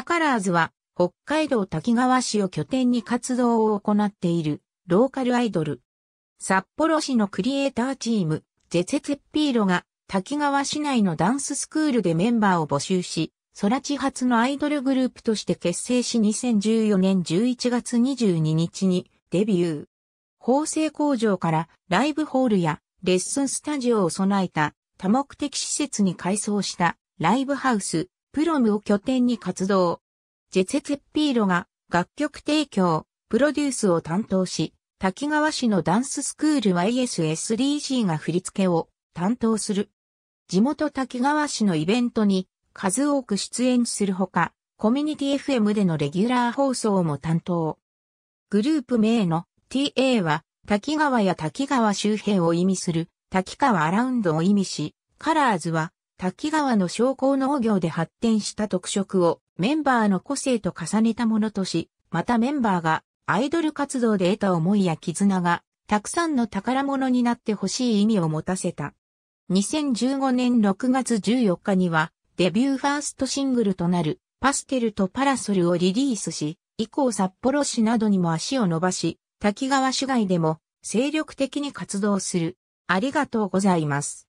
タカラーズは北海道滝川市を拠点に活動を行っているローカルアイドル。札幌市のクリエイターチーム、ゼゼゼッピーロが滝川市内のダンススクールでメンバーを募集し、空地発のアイドルグループとして結成し2014年11月22日にデビュー。縫製工場からライブホールやレッスンスタジオを備えた多目的施設に改装したライブハウスプロムを拠点に活動。ジェツェツェッピーロが楽曲提供、プロデュースを担当し、滝川市のダンススクール YSSDG が振り付けを担当する。地元滝川市のイベントに数多く出演するほか、コミュニティ FM でのレギュラー放送も担当。グループ名の TA は滝川や滝川周辺を意味する滝川アラウンドを意味し、カラーズは滝川の商工農業で発展した特色をメンバーの個性と重ねたものとし、またメンバーがアイドル活動で得た思いや絆が、たくさんの宝物になってほしい意味を持たせた。2015年6月14日には、デビューファーストシングルとなる、パステルとパラソルをリリースし、以降札幌市などにも足を伸ばし、滝川市外でも精力的に活動する。ありがとうございます。